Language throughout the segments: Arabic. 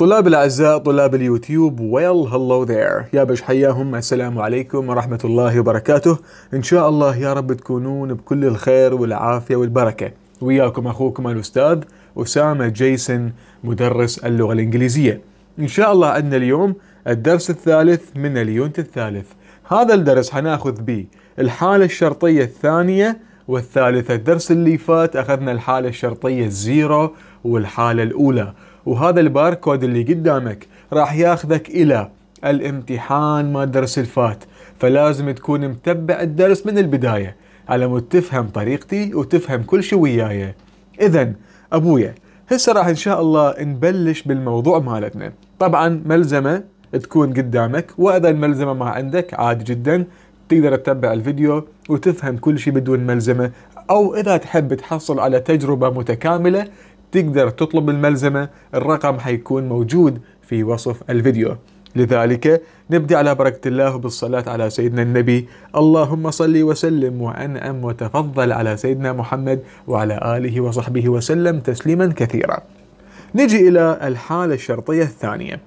طلاب الأعزاء طلاب اليوتيوب ويل هلو ذير يا بش حياهم السلام عليكم ورحمة الله وبركاته إن شاء الله يا رب تكونون بكل الخير والعافية والبركة وياكم أخوكم الأستاذ أسامة جيسن مدرس اللغة الإنجليزية إن شاء الله عندنا اليوم الدرس الثالث من اليونت الثالث هذا الدرس حناخذ به الحالة الشرطية الثانية والثالثة الدرس اللي فات أخذنا الحالة الشرطية الزيرو والحالة الأولى وهذا الباركود اللي قدامك راح ياخذك الى الامتحان ما درس الفات فلازم تكون متبع الدرس من البداية على مود تفهم طريقتي وتفهم كل شيء وياي إذا أبويا هسه راح إن شاء الله نبلش بالموضوع مالتنا طبعا ملزمة تكون قدامك وإذا الملزمة ما عندك عادي جدا تقدر تتبع الفيديو وتفهم كل شيء بدون ملزمة أو إذا تحب تحصل على تجربة متكاملة تقدر تطلب الملزمة الرقم حيكون موجود في وصف الفيديو لذلك نبدأ على بركة الله بالصلاة على سيدنا النبي اللهم صل وسلم وأنعم وتفضل على سيدنا محمد وعلى آله وصحبه وسلم تسليما كثيرا نجي إلى الحالة الشرطية الثانية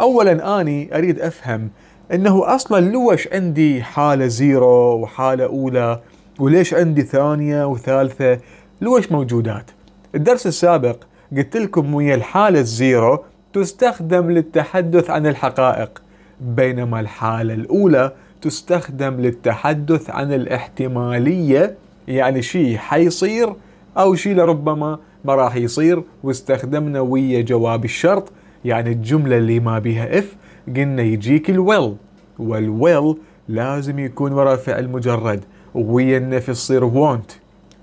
أولا أني أريد أفهم أنه أصلا لوش عندي حالة زيرو وحالة أولى وليش عندي ثانية وثالثة لوش موجودات الدرس السابق قلت لكم ويا الحالة الزيرو تستخدم للتحدث عن الحقائق بينما الحالة الأولى تستخدم للتحدث عن الاحتمالية يعني شيء حيصير أو شيء لربما ما راح يصير واستخدمنا ويا جواب الشرط يعني الجملة اللي ما بيها اف قلنا يجيك الويل والويل لازم يكون وراء فعل مجرد ويا النفي يصير وونت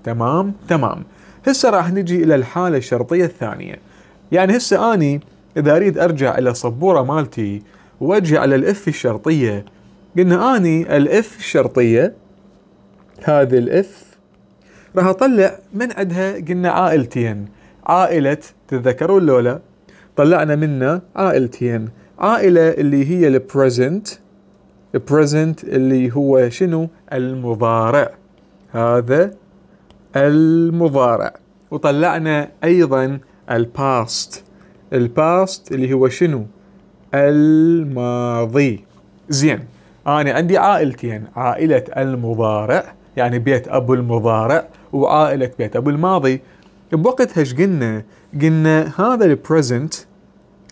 تمام تمام هسه راح نجي الى الحاله الشرطيه الثانيه يعني هسه اني اذا اريد ارجع الى صبوره مالتي واجي على الاف الشرطيه قلنا اني الاف الشرطيه هذه الاف راح اطلع من عندها قلنا عائلتين عائله تتذكرون لولا طلعنا منها عائلتين عائله اللي هي البريزنت البريزنت اللي هو شنو المضارع هذا المضارع وطلعنا أيضا الباست الباست اللي هو شنو الماضي زين أنا عندي عائلتين عائلة المضارع يعني بيت أبو المضارع وعائلة بيت أبو الماضي بوقتها ايش قلنا؟ قلنا هذا البريزنت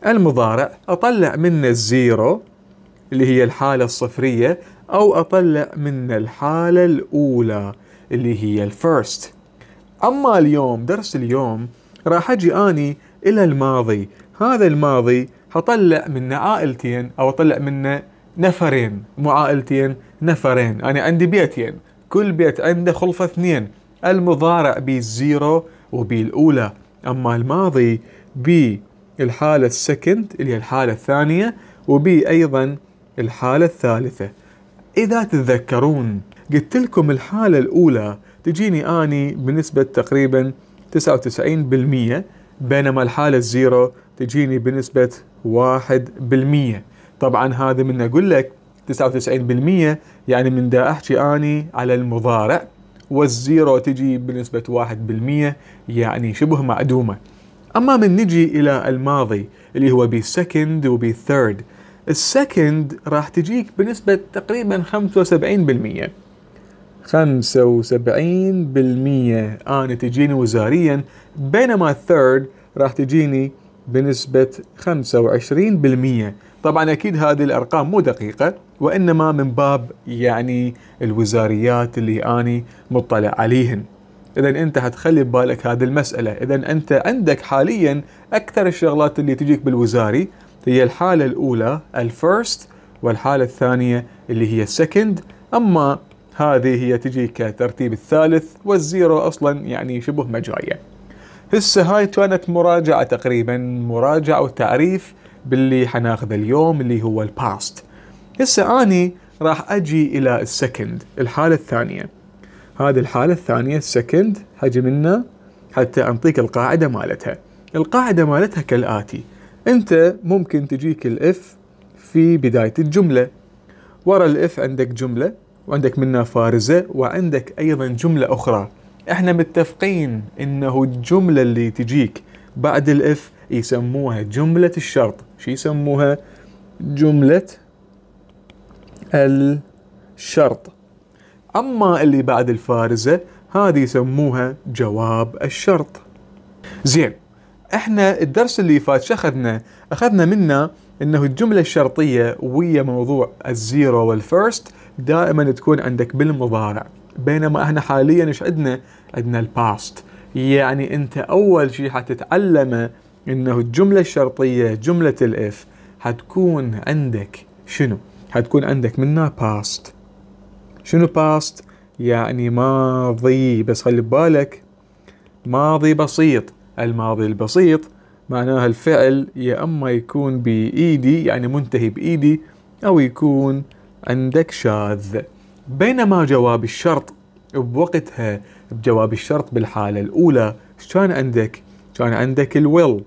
المضارع أطلع منه الزيرو اللي هي الحالة الصفرية أو أطلع منه الحالة الأولى اللي هي الفيرست أما اليوم درس اليوم راح أجي أني إلى الماضي هذا الماضي هطلع منه عائلتين أو أطلع منه نفرين مو عائلتين نفرين أنا عندي بيتين كل بيت عنده خلفة اثنين المضارع بي الزيرو وبي الأولى أما الماضي بي الحالة السكند اللي هي الحالة الثانية وبي أيضا الحالة الثالثة إذا تتذكرون قلت لكم الحالة الأولى تجيني اني بنسبه تقريبا 99% بينما الحاله الزيرو تجيني بنسبه 1% طبعا هذا من اقول لك 99% يعني من دا احكي اني على المضارع والزيرو تجي بنسبه 1% يعني شبه معدومه اما من نجي الى الماضي اللي هو بي سكند وبي ثيرد السكند راح تجيك بنسبه تقريبا 75% 75% أنا تجيني وزاريا بينما الثيرد راح تجيني بنسبة 25% طبعا أكيد هذه الأرقام مو دقيقة وإنما من باب يعني الوزاريات اللي أنا مطلع عليهن إذا أنت هتخلي ببالك هذه المسألة إذا أنت عندك حاليا أكثر الشغلات اللي تجيك بالوزاري هي الحالة الأولى الفيرست والحالة الثانية اللي هي السكند أما هذه هي تجي كترتيب الثالث والزيرو اصلا يعني شبه مجريه هسه هاي كانت مراجعه تقريبا مراجعه وتعريف باللي حناخذه اليوم اللي هو الباست هسه اني راح اجي الى السكند الحاله الثانيه هذه الحاله الثانيه السكند هاجي منها حتى انطيك القاعده مالتها القاعده مالتها كالاتي انت ممكن تجيك الاف في بدايه الجمله ورا الاف عندك جمله وعندك منها فارزة وعندك أيضا جملة أخرى احنا متفقين انه الجملة اللي تجيك بعد الاف يسموها جملة الشرط شو يسموها جملة الشرط اما اللي بعد الفارزة هذه يسموها جواب الشرط زين احنا الدرس اللي فات شخذنا اخذنا منه انه الجملة الشرطية ويا موضوع الزيرو والفيرست دائما تكون عندك بالمضارع بينما احنا حاليا ايش عندنا؟ عندنا الباست يعني انت اول شيء حتتعلمه انه الجملة الشرطية جملة الاف حتكون عندك شنو؟ حتكون عندك منها باست شنو باست؟ يعني ماضي بس خلي بالك ماضي بسيط الماضي البسيط معناها الفعل يا اما يكون بايدي يعني منتهي بايدي او يكون عندك شاذ بينما جواب الشرط بوقتها بجواب الشرط بالحالة الأولى كان عندك؟ كان عندك الويل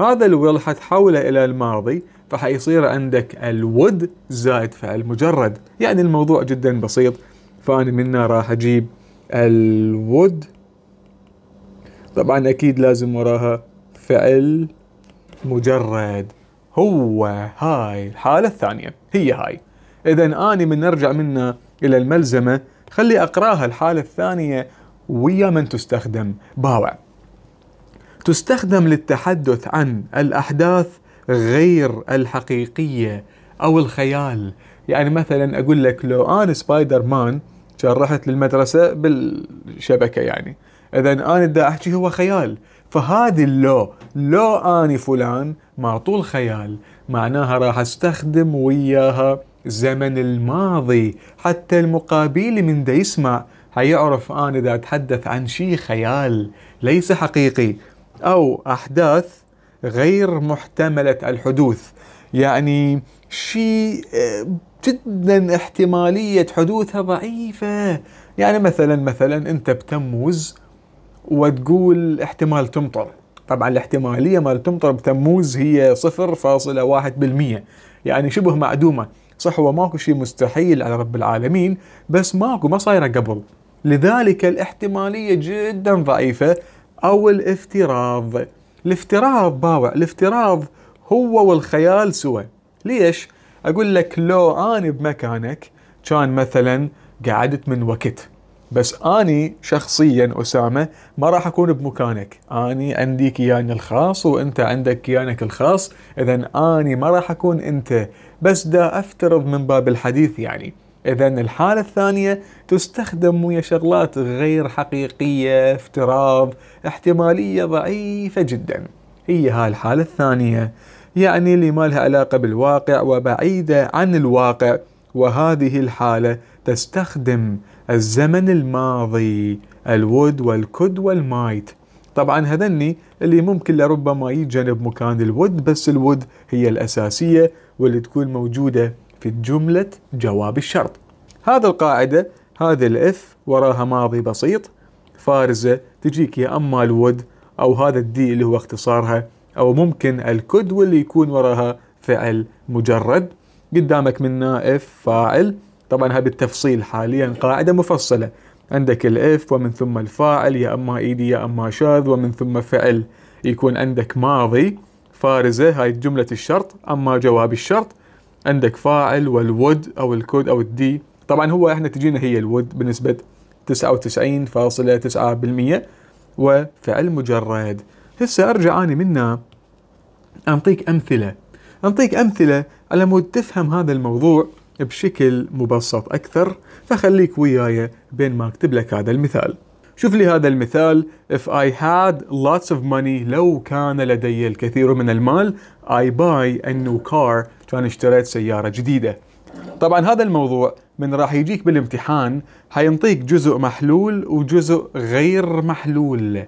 هذا الويل حتحوله إلى الماضي فحيصير عندك الود زائد فعل مجرد يعني الموضوع جدا بسيط فأنا منا راح أجيب الود طبعا اكيد لازم وراها فعل مجرد هو هاي الحالة الثانية هي هاي إذا اني من نرجع منا إلى الملزمة خلي أقراها الحالة الثانية ويا من تستخدم باوع تستخدم للتحدث عن الأحداث غير الحقيقية أو الخيال يعني مثلا أقول لك لو أنا سبايدر مان شرحت للمدرسة بالشبكة يعني اذا انا دا احكي هو خيال فهذه اللو لو اني فلان مع طول خيال معناها راح استخدم وياها زمن الماضي حتى المقابل من دا يسمع حيعرف انا دا اتحدث عن شيء خيال ليس حقيقي او احداث غير محتمله الحدوث يعني شيء آه، جدا احتماليه حدوثها ضعيفه يعني مثلا مثلا انت بتموز وتقول احتمال تمطر طبعا الاحتمالية مال تمطر بتموز هي 0.1% يعني شبه معدومة صح هو ماكو شيء مستحيل على رب العالمين بس ماكو ما صايرة قبل لذلك الاحتمالية جدا ضعيفة أو الافتراض الافتراض باوع الافتراض هو والخيال سوى ليش؟ أقول لك لو أنا بمكانك كان مثلا قعدت من وقت بس اني شخصيا اسامه ما راح اكون بمكانك، اني عندي كياني الخاص وانت عندك كيانك الخاص، اذا اني ما راح اكون انت، بس دا افترض من باب الحديث يعني. اذا الحالة الثانية تستخدم ويا شغلات غير حقيقية، افتراض، احتمالية ضعيفة جدا. هي هاي الحالة الثانية، يعني اللي ما لها علاقة بالواقع وبعيدة عن الواقع، وهذه الحالة تستخدم الزمن الماضي الود والكد والمايت طبعا هذني اللي ممكن لربما يتجنب مكان الود بس الود هي الأساسية واللي تكون موجودة في جملة جواب الشرط هذا القاعدة هذا الإف وراها ماضي بسيط فارزة تجيك يا أما الود أو هذا الدي اللي هو اختصارها أو ممكن الكد واللي يكون وراها فعل مجرد قدامك منا إف فاعل طبعا هاي بالتفصيل حاليا قاعدة مفصلة عندك الاف ومن ثم الفاعل يا اما ايدي يا اما شاذ ومن ثم فعل يكون عندك ماضي فارزة هاي جملة الشرط اما جواب الشرط عندك فاعل والود او الكود او الدي طبعا هو احنا تجينا هي الود بنسبة 99.9% وفعل مجرد هسه ارجع اني منا انطيك امثله انطيك امثله على مود تفهم هذا الموضوع بشكل مبسط أكثر فخليك وياي بين ما أكتب لك هذا المثال شوف لي هذا المثال If I had lots of money لو كان لدي الكثير من المال I buy a new car كان اشتريت سيارة جديدة طبعا هذا الموضوع من راح يجيك بالامتحان حينطيك جزء محلول وجزء غير محلول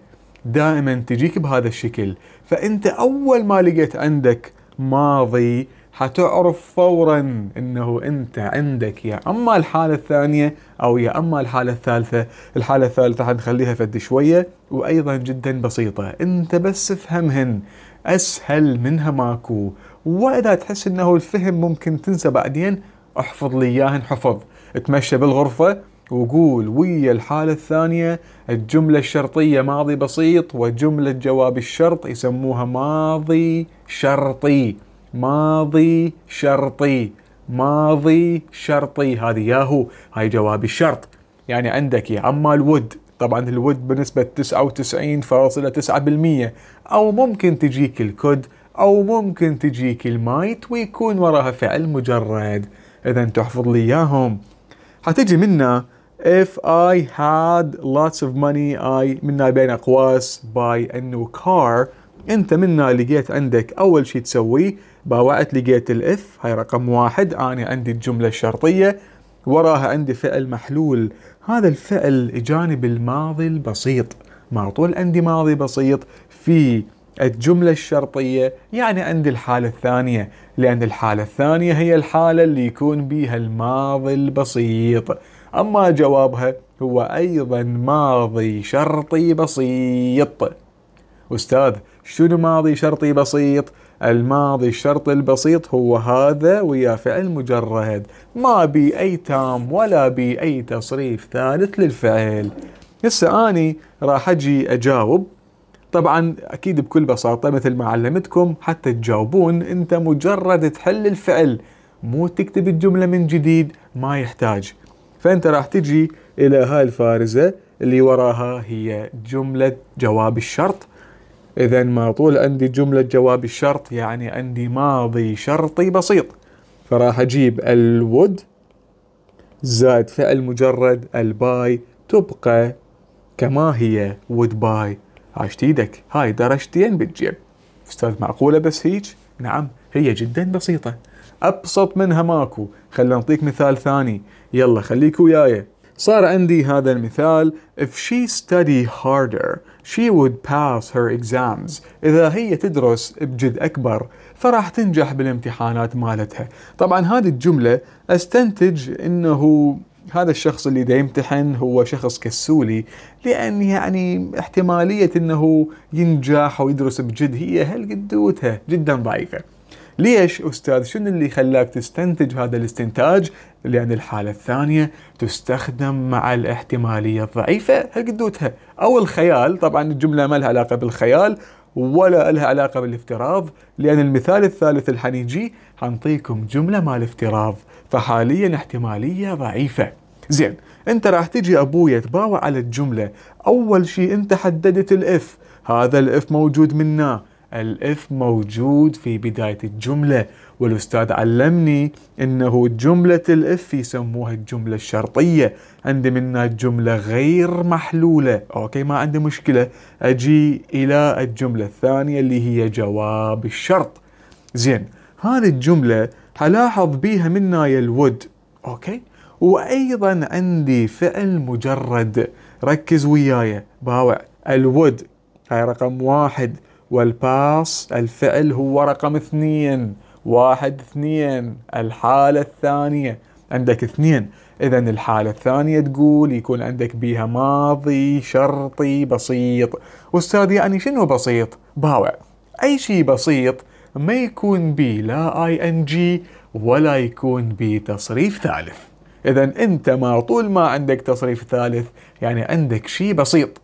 دائما تجيك بهذا الشكل فانت اول ما لقيت عندك ماضي حتعرف فورا انه انت عندك يا اما الحالة الثانية او يا اما الحالة الثالثة الحالة الثالثة حنخليها فد شوية وايضا جدا بسيطة انت بس افهمهن اسهل منها ماكو واذا تحس انه الفهم ممكن تنسى بعدين احفظ لي اياهن حفظ تمشى بالغرفة وقول ويا الحالة الثانية الجملة الشرطية ماضي بسيط وجملة جواب الشرط يسموها ماضي شرطي ماضي شرطي ماضي شرطي هذه ياهو هاي جواب الشرط يعني عندك يا اما الود طبعا الود بنسبة 99.9% أو ممكن تجيك الكد أو ممكن تجيك المايت ويكون وراها فعل مجرد إذا تحفظ لي إياهم حتجي منا if I had lots of money I منا بين أقواس by new car أنت منا لقيت عندك أول شيء تسويه باوعت لقيت الاف هاي رقم واحد انا عندي الجمله الشرطيه وراها عندي فعل محلول هذا الفعل جانب الماضي البسيط ما طول عندي ماضي بسيط في الجملة الشرطية يعني عندي الحالة الثانية لأن الحالة الثانية هي الحالة اللي يكون بيها الماضي البسيط أما جوابها هو أيضا ماضي شرطي بسيط أستاذ شنو ماضي شرطي بسيط؟ الماضي الشرط البسيط هو هذا ويا فعل مجرد ما بي أي تام ولا بي أي تصريف ثالث للفعل هسه أني راح أجي أجاوب طبعا أكيد بكل بساطة مثل ما علمتكم حتى تجاوبون أنت مجرد تحل الفعل مو تكتب الجملة من جديد ما يحتاج فأنت راح تجي إلى هاي الفارزة اللي وراها هي جملة جواب الشرط إذا ما طول عندي جملة جواب الشرط يعني عندي ماضي شرطي بسيط فراح أجيب الود زائد فعل مجرد الباي تبقى كما هي ود باي عاشت ايدك هاي درجتين بالجيب استاذ معقولة بس هيج نعم هي جدا بسيطة أبسط منها ماكو خلنا نعطيك مثال ثاني يلا خليك وياي صار عندي هذا المثال if she study harder she would pass her exams إذا هي تدرس بجد أكبر فراح تنجح بالامتحانات مالتها طبعا هذه الجملة أستنتج أنه هذا الشخص اللي ده يمتحن هو شخص كسولي لأن يعني احتمالية أنه ينجح ويدرس بجد هي هالقدوتها جدا ضعيفة ليش أستاذ شنو اللي خلاك تستنتج هذا الاستنتاج لأن الحالة الثانية تستخدم مع الاحتمالية الضعيفة هقدوتها أو الخيال طبعا الجملة ما لها علاقة بالخيال ولا لها علاقة بالافتراض لأن المثال الثالث اللي حنيجي حنطيكم جملة مال افتراض فحاليا احتمالية ضعيفة زين انت راح تجي ابويا تباوع على الجملة اول شيء انت حددت الاف هذا الاف موجود منا الإثم موجود في بداية الجملة والأستاذ علمني أنه جملة الإف يسموها الجملة الشرطية عندي منها جملة غير محلولة أوكي ما عندي مشكلة أجي إلى الجملة الثانية اللي هي جواب الشرط زين هذه الجملة هلاحظ بيها منا الود أوكي وأيضا عندي فعل مجرد ركز وياي باوع الود هاي رقم واحد والباس الفعل هو رقم اثنين واحد اثنين الحالة الثانية عندك اثنين إذا الحالة الثانية تقول يكون عندك بيها ماضي شرطي بسيط أستاذ يعني شنو بسيط؟ باوع أي شيء بسيط ما يكون بي لا اي ان جي ولا يكون بي تصريف ثالث إذا أنت ما طول ما عندك تصريف ثالث يعني عندك شيء بسيط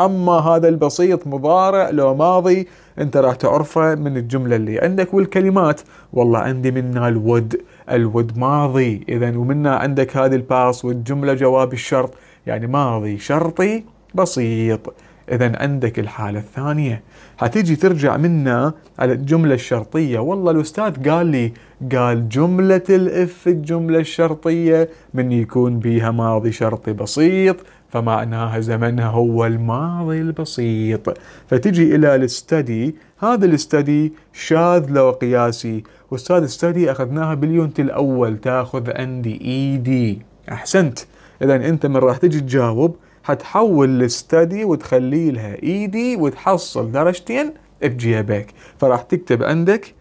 اما هذا البسيط مضارع لو ماضي انت راح تعرفه من الجمله اللي عندك والكلمات والله عندي منها الود الود ماضي اذا ومنا عندك هذه الباس والجمله جواب الشرط يعني ماضي شرطي بسيط اذا عندك الحاله الثانيه حتيجي ترجع منا على الجمله الشرطيه والله الاستاذ قال لي قال جمله الاف الجمله الشرطيه من يكون بيها ماضي شرطي بسيط فمعناها زمنها هو الماضي البسيط فتجي إلى الاستدي هذا الاستدي شاذ لو قياسي والساد الستدي أخذناها باليونت الأول تأخذ عندي إي e دي أحسنت إذا أنت من راح تجي تجاوب حتحول الاستدي وتخلي لها إي e دي وتحصل درجتين بجيبك فراح تكتب عندك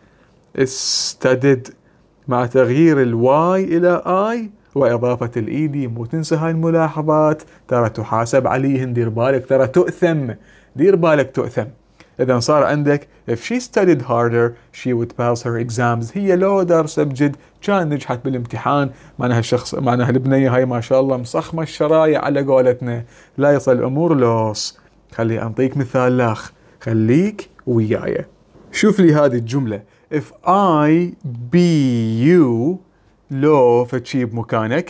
استدد مع تغيير الواي إلى آي واضافه الايدي مو تنسى هاي الملاحظات ترى تحاسب عليهن دير بالك ترى تؤثم دير بالك تؤثم اذا صار عندك if she studied harder she would pass her exams هي لو درس بجد كان نجحت بالامتحان معناها الشخص معناها البنيه هاي ما شاء الله مصخمه الشرايع على قولتنا لا يصل الامور لوس خلي انطيك مثال لاخ خليك وياي شوف لي هذه الجمله if i be you لو فتشي بمكانك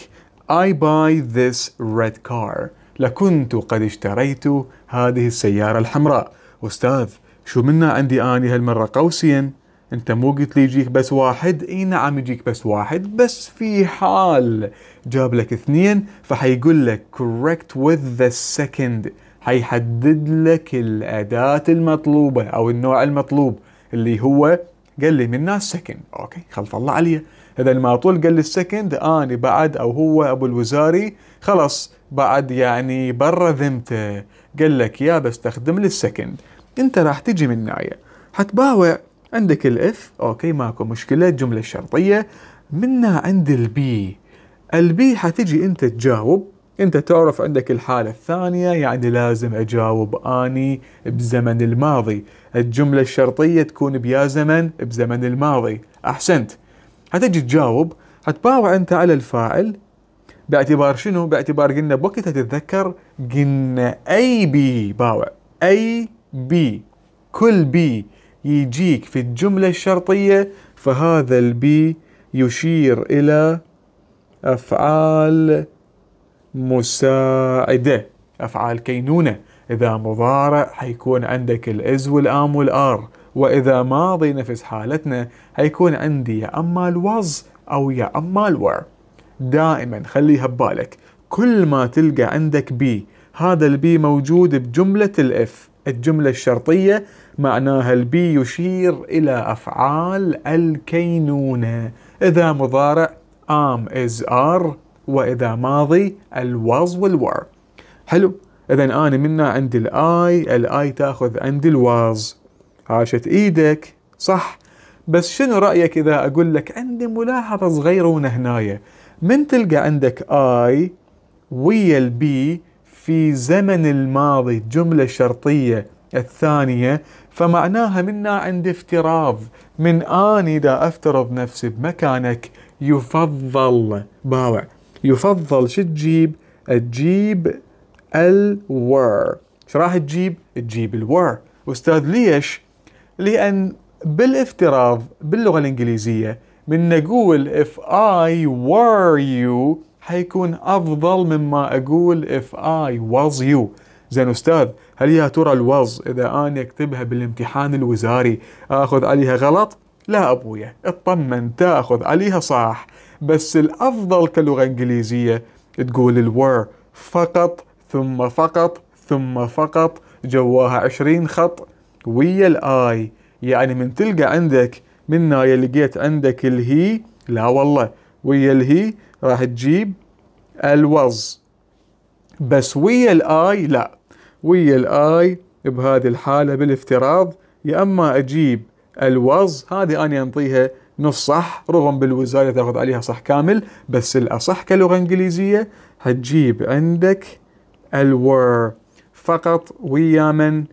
I buy this red car لكنت قد اشتريت هذه السيارة الحمراء أستاذ شو منا عندي آني هالمرة قوسين أنت مو قلت لي يجيك بس واحد إي نعم يجيك بس واحد بس في حال جاب لك اثنين فحيقول لك correct with the second حيحدد لك الأداة المطلوبة أو النوع المطلوب اللي هو قال لي منا second أوكي خلف الله عليه ما طول قال السكند اني بعد او هو ابو الوزاري خلاص بعد يعني برا ذمته قال لك يا بستخدم للسكند انت راح تجي من ناحيه حتباوع عندك الاف اوكي ماكو مشكله الجمله الشرطيه منا عند البي البي حتجي انت تجاوب انت تعرف عندك الحالة الثانية يعني لازم اجاوب اني بزمن الماضي الجملة الشرطية تكون بيا زمن بزمن الماضي احسنت حتجي تجاوب حتباوع انت على الفاعل باعتبار شنو؟ باعتبار قلنا بوقتها تتذكر قلنا اي بي باوع اي بي كل بي يجيك في الجملة الشرطية فهذا البي يشير إلى أفعال مساعدة أفعال كينونة إذا مضارع حيكون عندك الإز والآم والآر وإذا ماضي نفس حالتنا هيكون عندي يا أما الوز أو يا أما الور دائما خليها ببالك كل ما تلقى عندك بي هذا البي موجود بجملة الإف الجملة الشرطية معناها البي يشير إلى أفعال الكينونة إذا مضارع am is are وإذا ماضي الواز والور حلو إذا أنا منا عندي الآي الآي تأخذ عندي الواز عاشت ايدك صح بس شنو رايك اذا اقول لك عندي ملاحظه صغيره ونهنايه من تلقى عندك اي ويا البي في زمن الماضي جملة شرطية الثانية فمعناها منا عند افتراض من آني دا أفترض نفسي بمكانك يفضل باوع يفضل شو تجيب تجيب الور شو راح تجيب تجيب الور أستاذ ليش لأن بالافتراض باللغة الإنجليزية من نقول if I were you حيكون أفضل مما أقول if I was you زين أستاذ هل يا ترى الوز إذا أنا أكتبها بالامتحان الوزاري آخذ عليها غلط؟ لا أبويا اطمن تأخذ عليها صح بس الأفضل كلغة إنجليزية تقول الور فقط ثم فقط ثم فقط جواها عشرين خط ويا الاي يعني من تلقى عندك من هاي لقيت عندك الهي لا والله ويا الهي راح تجيب الوز بس ويا الاي لا ويا الاي بهذه الحالة بالافتراض يا اما اجيب الوز هذه انا انطيها نص صح رغم بالوزارة تاخذ عليها صح كامل بس الاصح كلغة انجليزية هتجيب عندك الور فقط ويا من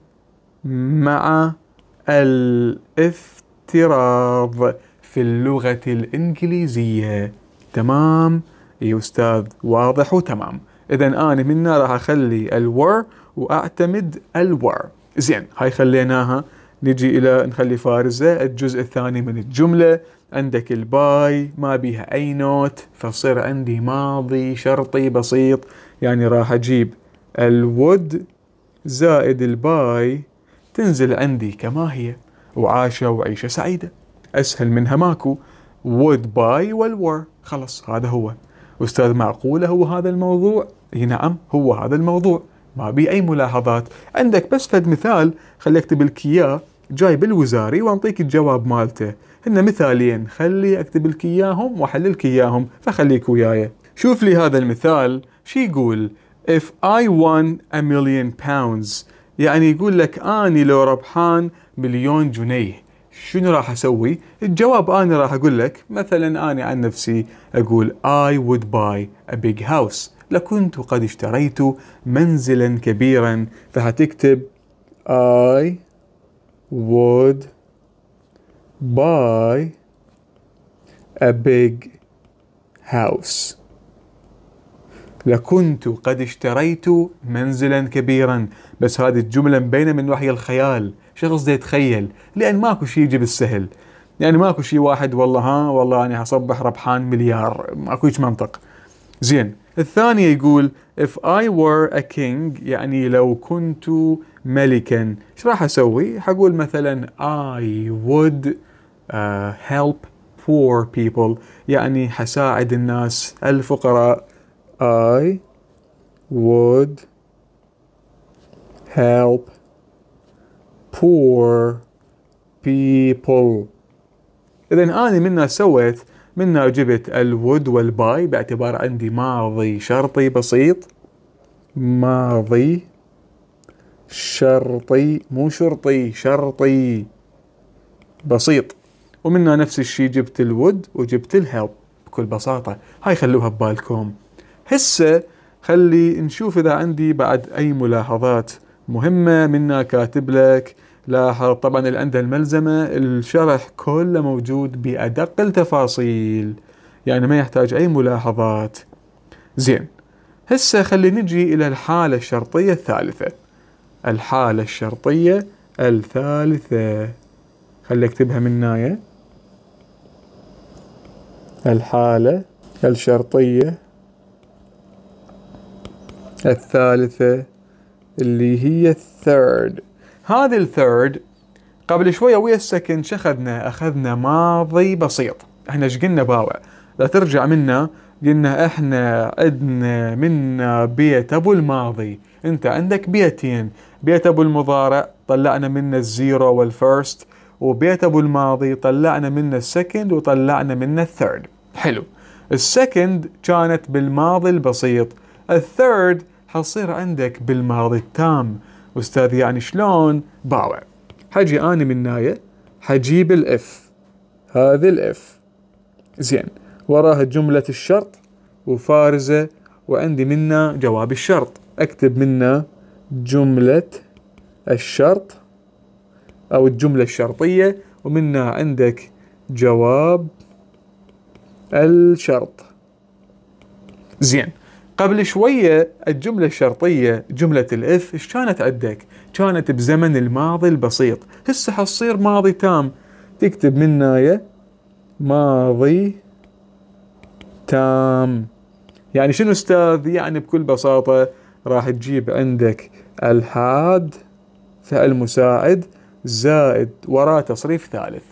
مع الافتراض في اللغة الإنجليزية تمام يا أستاذ واضح وتمام إذا أنا منا راح أخلي الور وأعتمد الور زين هاي خليناها نجي إلى نخلي فارزة الجزء الثاني من الجملة عندك الباي ما بيها أي نوت فصير عندي ماضي شرطي بسيط يعني راح أجيب الود زائد الباي تنزل عندي كما هي وعاشة وعيشة سعيدة أسهل منها ماكو would buy والور خلص هذا هو أستاذ معقولة هو هذا الموضوع نعم هو هذا الموضوع ما بي أي ملاحظات عندك بس فد مثال خلي أكتب لك إياه جاي بالوزاري وانطيك الجواب مالته هن مثالين خلي أكتب لك إياهم وأحلل لك إياهم فخليك وياي شوف لي هذا المثال شي يقول If I won a million pounds يعني يقول لك أني لو ربحان مليون جنيه شنو راح أسوي؟ الجواب أنا راح أقول لك مثلا أنا عن نفسي أقول I would buy a big house لكنت قد اشتريت منزلا كبيرا فهتكتب I would buy a big house لكنت قد اشتريت منزلا كبيرا بس هذه الجملة مبينة من وحي الخيال شخص دا يتخيل لأن ماكو شيء يجي بالسهل يعني ماكو شيء واحد والله ها والله أنا هصبح ربحان مليار ماكو هيك منطق زين الثانية يقول if I were a king يعني لو كنت ملكا ايش راح اسوي؟ حقول مثلا I would uh, help poor people يعني حساعد الناس الفقراء I would help poor people إذا أنا منا سويت منا جبت الود والباي باعتبار عندي ماضي شرطي بسيط ماضي شرطي مو شرطي شرطي بسيط ومنها نفس الشيء جبت الود وجبت الهيلب بكل بساطة هاي خلوها ببالكم هسه خلي نشوف إذا عندي بعد أي ملاحظات مهمة منا كاتب لك لاحظ طبعا اللي عنده الملزمة الشرح كله موجود بأدق التفاصيل يعني ما يحتاج أي ملاحظات زين هسه خلي نجي إلى الحالة الشرطية الثالثة الحالة الشرطية الثالثة خلي اكتبها من هنايا الحالة الشرطية الثالثة اللي هي الثيرد هذه الثيرد قبل شوية ويا السكند شخذنا أخذنا ماضي بسيط احنا ايش قلنا باوع لا ترجع منا قلنا احنا عندنا منا بيت ابو الماضي انت عندك بيتين بيت ابو المضارع طلعنا منه الزيرو والفيرست وبيت ابو الماضي طلعنا منه السكند وطلعنا منه الثيرد حلو السكند كانت بالماضي البسيط الثيرد حصير عندك بالماضي التام أستاذ يعني شلون باوع حجي أنا من ناية حجيب الإف هذه الإف زين وراها جملة الشرط وفارزة وعندي منا جواب الشرط أكتب منا جملة الشرط أو الجملة الشرطية ومنا عندك جواب الشرط زين قبل شوية الجملة الشرطية جملة الإف إيش كانت عندك؟ كانت بزمن الماضي البسيط هسه حتصير ماضي تام تكتب من ناية ماضي تام يعني شنو أستاذ؟ يعني بكل بساطة راح تجيب عندك الحاد فعل مساعد زائد وراه تصريف ثالث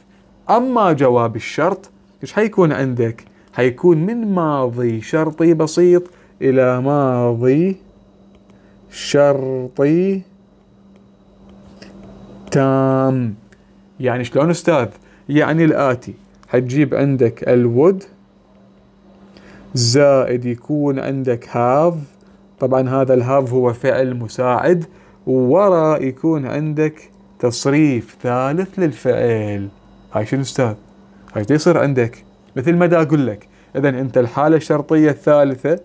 أما جواب الشرط إيش حيكون عندك؟ حيكون من ماضي شرطي بسيط إلى ماضي شرطي تام يعني شلون أستاذ يعني الآتي حتجيب عندك الود زائد يكون عندك هاف طبعا هذا الهاف هو فعل مساعد ورا يكون عندك تصريف ثالث للفعل هاي شنو استاذ هاي يصير عندك مثل ما دا اقول لك اذا انت الحاله الشرطيه الثالثه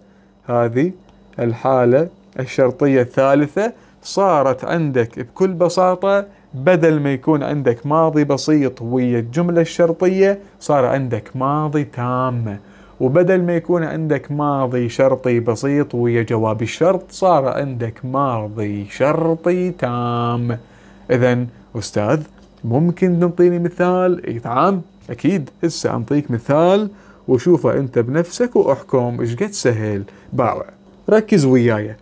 هذه الحالة الشرطية الثالثة صارت عندك بكل بساطة بدل ما يكون عندك ماضي بسيط ويا الجملة الشرطية صار عندك ماضي تام وبدل ما يكون عندك ماضي شرطي بسيط ويا جواب الشرط صار عندك ماضي شرطي تام إذا أستاذ ممكن تنطيني مثال؟ إي نعم أكيد هسه أنطيك مثال وشوفه انت بنفسك واحكم ايش قد سهل باوع ركز وياي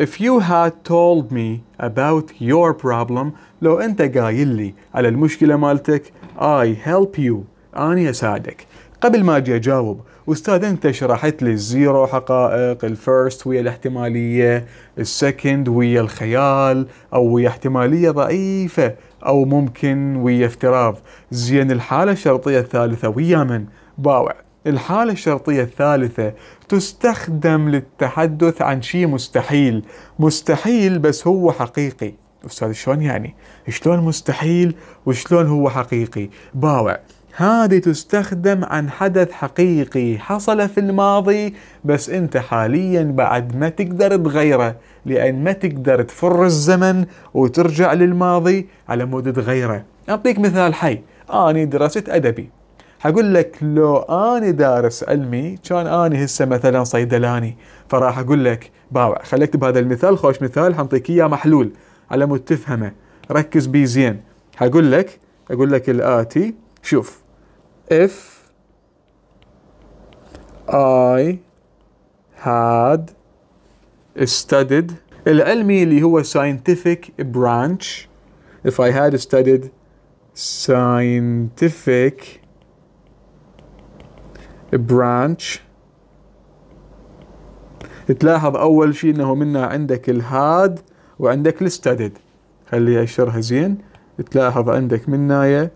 If you had told me about your problem لو انت قايل لي على المشكلة مالتك I help you اني اساعدك قبل ما اجي اجاوب استاذ انت شرحت لي الزيرو حقائق الفيرست ويا الاحتماليه السكند ويا الخيال او ويا احتماليه ضعيفه او ممكن ويا افتراض زين الحاله الشرطيه الثالثه ويا من باوع الحالة الشرطية الثالثة تستخدم للتحدث عن شيء مستحيل مستحيل بس هو حقيقي أستاذ شلون يعني شلون مستحيل وشلون هو حقيقي باوع هذه تستخدم عن حدث حقيقي حصل في الماضي بس انت حاليا بعد ما تقدر تغيره لان ما تقدر تفر الزمن وترجع للماضي على مود تغيره اعطيك مثال حي اني درست ادبي حقول لك لو اني دارس علمي كان اني هسه مثلا صيدلاني فراح اقول لك باوع خليك بهذا المثال خوش مثال حنطيك اياه محلول على مود تفهمه ركز بيه زين حقول لك اقول لك الاتي شوف if I had studied العلمي اللي هو ساينتفك برانش if I had studied scientific branch تلاحظ اول شيء انه منا عندك الهاد وعندك الستدد خليها اشرها زين تلاحظ عندك منايا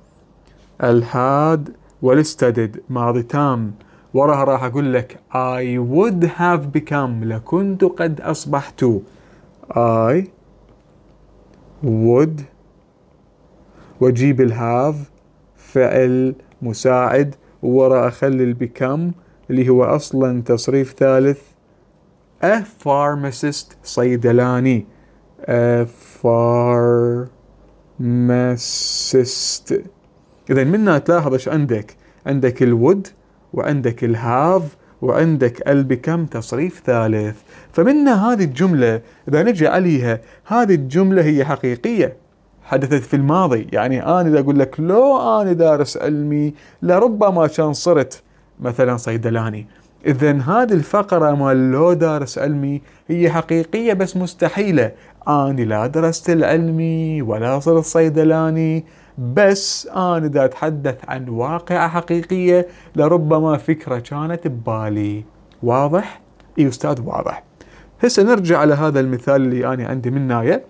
الهاد والستدد ماضي تام وراها راح اقول لك I would have become لكنت قد اصبحت I would واجيب الهاف فعل مساعد ورا اخلي become اللي هو اصلا تصريف ثالث a pharmacist صيدلاني a pharmacist اذا منها تلاحظ ايش عندك عندك الود وعندك الهاف وعندك البكم تصريف ثالث فمنا هذه الجملة إذا نجي عليها هذه الجملة هي حقيقية حدثت في الماضي يعني أنا إذا أقول لك لو أنا دارس علمي لربما كان صرت مثلا صيدلاني إذا هذه الفقرة مال لو دارس علمي هي حقيقية بس مستحيلة أنا لا درست العلمي ولا صرت صيدلاني بس أنا إذا أتحدث عن واقعة حقيقية لربما فكرة كانت ببالي واضح؟ إي أستاذ واضح هسه نرجع على هذا المثال اللي أنا عندي من نايه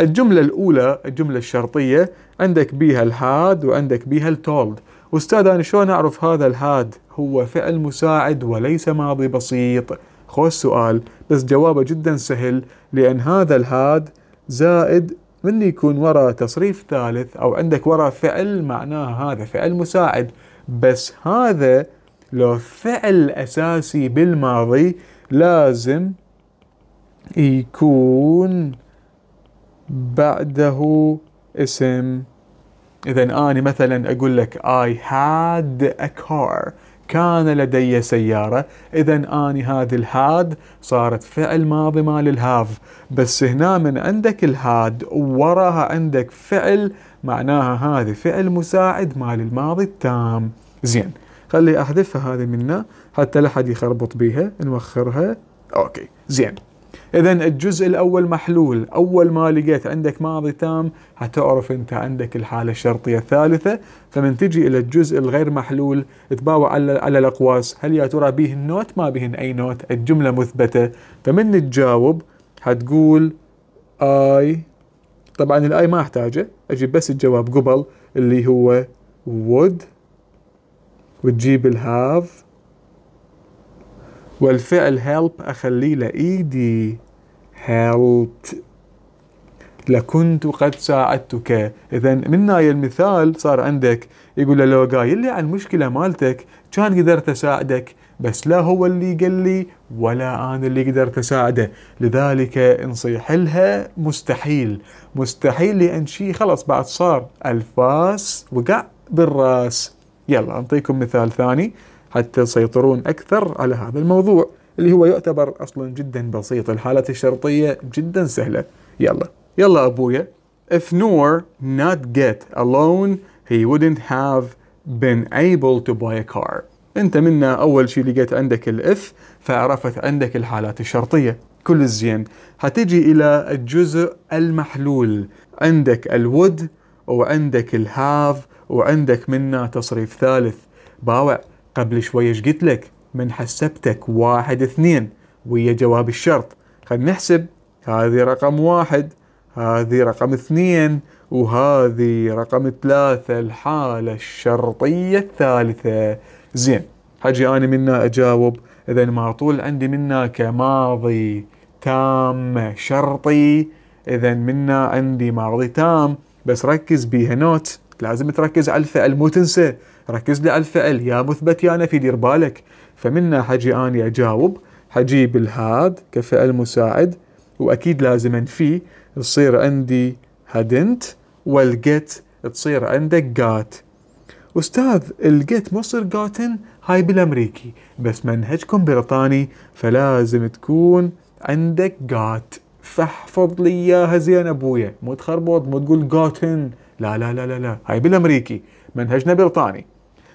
الجملة الأولى الجملة الشرطية عندك بيها الهاد وعندك بيها التولد أستاذ أنا شلون أعرف هذا الهاد هو فعل مساعد وليس ماضي بسيط خوش سؤال بس جوابه جدا سهل لأن هذا الهاد زائد من يكون وراء تصريف ثالث أو عندك وراء فعل معناه هذا فعل مساعد بس هذا لو فعل أساسي بالماضي لازم يكون بعده اسم إذا أنا مثلا أقول لك I had a car كان لدي سيارة إذا أني هذه الهاد صارت فعل ماضي مال الهاف بس هنا من عندك الهاد وراها عندك فعل معناها هذه فعل مساعد مال الماضي التام زين خلي أحذفها هذه منا حتى لا حد يخربط بيها نوخرها أوكي زين إذا الجزء الأول محلول أول ما لقيت عندك ماضي تام حتعرف أنت عندك الحالة الشرطية الثالثة فمن تجي إلى الجزء الغير محلول تباوع على, على الأقواس هل يا ترى به النوت ما بهن أي نوت الجملة مثبتة فمن تجاوب حتقول اي طبعا الآي ما أحتاجه أجيب بس الجواب قبل اللي هو would وتجيب الهاف والفعل help أخليه لإيدي e helped لكنت قد ساعدتك اذا من هاي المثال صار عندك يقول له لو قايل لي عن المشكله مالتك كان قدرت اساعدك بس لا هو اللي قال لي ولا انا اللي قدرت اساعده لذلك نصيح لها مستحيل مستحيل لان شيء خلاص بعد صار الفاس وقع بالراس يلا اعطيكم مثال ثاني حتى تسيطرون اكثر على هذا الموضوع اللي هو يعتبر اصلا جدا بسيط الحالات الشرطية جدا سهلة يلا يلا ابويا if Noor not get a loan he wouldn't have been able to buy a car انت منا اول شيء لقيت عندك الاف فعرفت عندك الحالات الشرطيه كل الزين هتجي الى الجزء المحلول عندك الود وعندك الهاف وعندك منا تصريف ثالث باوع قبل شوي ايش قلت لك من حسبتك واحد اثنين ويا جواب الشرط خلينا نحسب هذه رقم واحد هذه رقم اثنين وهذه رقم ثلاثة الحالة الشرطية الثالثة زين حجي أنا منا أجاوب إذا ما طول عندي منا كماضي تام شرطي إذا منا عندي ماضي تام بس ركز بيها نوت لازم تركز على الفعل مو تنسى ركز لي على الفعل يا مثبت يا نفي دير بالك فمنا حجي أني أجاوب حجيب الهاد كفعل مساعد وأكيد لازم أنفيه تصير عندي هادنت والجت تصير عندك جات أستاذ الجت مو تصير جاتن هاي بالأمريكي بس منهجكم بريطاني فلازم تكون عندك جات فاحفظ لي اياها زين ابويا مو تخربط مو تقول جاتن لا لا لا لا لا هاي بالامريكي منهجنا بريطاني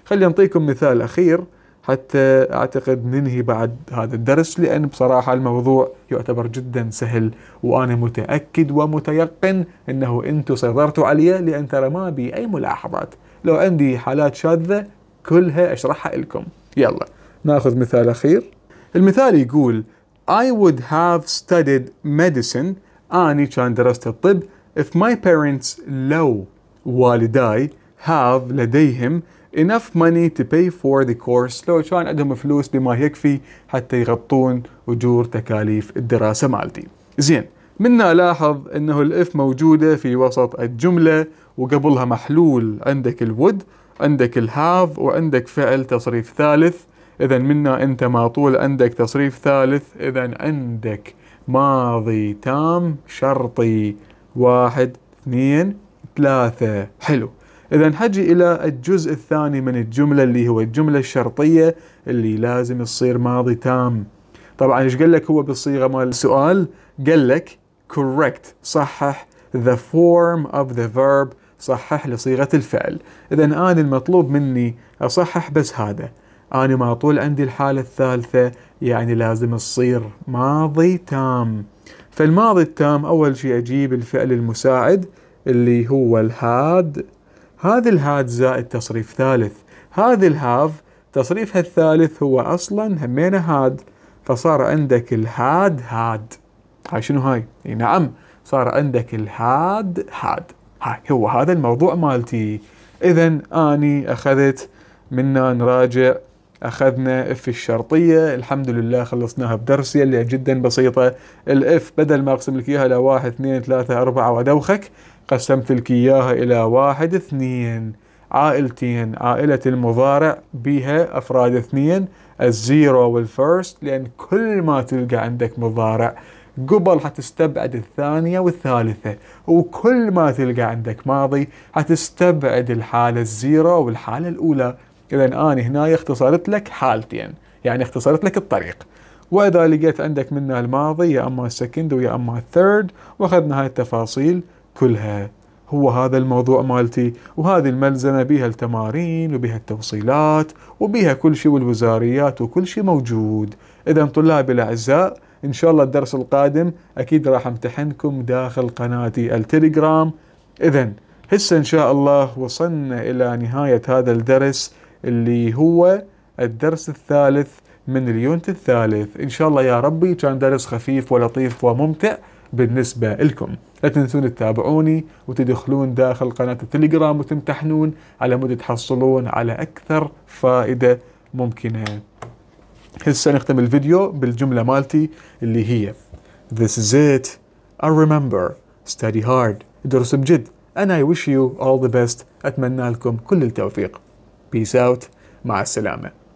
خلي نعطيكم مثال اخير حتى أعتقد ننهي بعد هذا الدرس لأن بصراحة الموضوع يعتبر جدا سهل وأنا متأكد ومتيقن أنه أنتم سيطرتوا عليه لأن ترى ما بي أي ملاحظات لو عندي حالات شاذة كلها أشرحها لكم يلا ناخذ مثال أخير المثال يقول I would have studied medicine أني كان درست الطب if my parents لو والداي have لديهم enough money to pay for the course لو كان عندهم فلوس بما يكفي حتى يغطون أجور تكاليف الدراسة مالتي زين منا لاحظ أنه الإف موجودة في وسط الجملة وقبلها محلول عندك الود عندك الهاف وعندك فعل تصريف ثالث إذا منا أنت ما طول عندك تصريف ثالث إذا عندك ماضي تام شرطي واحد اثنين ثلاثة حلو إذا نحجي إلى الجزء الثاني من الجملة اللي هو الجملة الشرطية اللي لازم تصير ماضي تام طبعا ايش قال لك هو بالصيغة مال السؤال قال لك correct صحح the form of the verb صحح لصيغة الفعل إذا أنا المطلوب مني أصحح بس هذا أنا ما طول عندي الحالة الثالثة يعني لازم تصير ماضي تام فالماضي التام أول شيء أجيب الفعل المساعد اللي هو الهاد هذا الهاد زائد تصريف ثالث هذا الهاف تصريفها الثالث هو اصلا همينا هاد فصار عندك الهاد هاد هاي شنو هاي؟ اي نعم صار عندك الهاد هاد هاي هو هذا الموضوع مالتي اذا اني اخذت منا نراجع اخذنا اف الشرطيه الحمد لله خلصناها بدرس اللي جدا بسيطه الاف بدل ما اقسم لك اياها لواحد اثنين ثلاثه اربعه وادوخك قسمت لك إياها إلى واحد اثنين عائلتين عائلة المضارع بها أفراد اثنين الزيرو والفيرست لأن كل ما تلقى عندك مضارع قبل حتستبعد الثانية والثالثة وكل ما تلقى عندك ماضي حتستبعد الحالة الزيرو والحالة الأولى إذا أنا هنا اختصرت لك حالتين يعني اختصرت لك الطريق وإذا لقيت عندك منها الماضي يا أما السكند ويا أما الثيرد وأخذنا هاي التفاصيل كلها هو هذا الموضوع مالتي وهذه الملزمة بها التمارين وبها التوصيلات وبها كل شيء والوزاريات وكل شيء موجود إذا طلابي الأعزاء إن شاء الله الدرس القادم أكيد راح امتحنكم داخل قناتي التليجرام إذا هسه إن شاء الله وصلنا إلى نهاية هذا الدرس اللي هو الدرس الثالث من اليونت الثالث إن شاء الله يا ربي كان درس خفيف ولطيف وممتع بالنسبة لكم لا تنسون تتابعوني وتدخلون داخل قناة التليجرام وتمتحنون على مود تحصلون على أكثر فائدة ممكنة هسه نختم الفيديو بالجملة مالتي اللي هي This is it I remember study hard ادرس بجد and I wish you all the best أتمنى لكم كل التوفيق Peace out مع السلامة